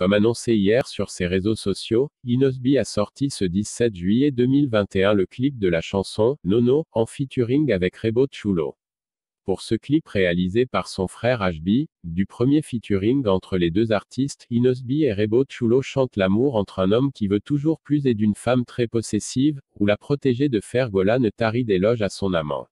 Comme annoncé hier sur ses réseaux sociaux, Inosby a sorti ce 17 juillet 2021 le clip de la chanson Nono en featuring avec Rebo Chulo. Pour ce clip réalisé par son frère Ashby, du premier featuring entre les deux artistes, Inosby et Rebo Chulo chantent l'amour entre un homme qui veut toujours plus et d'une femme très possessive, ou la protéger de Fergola ne tarit d'éloge à son amant.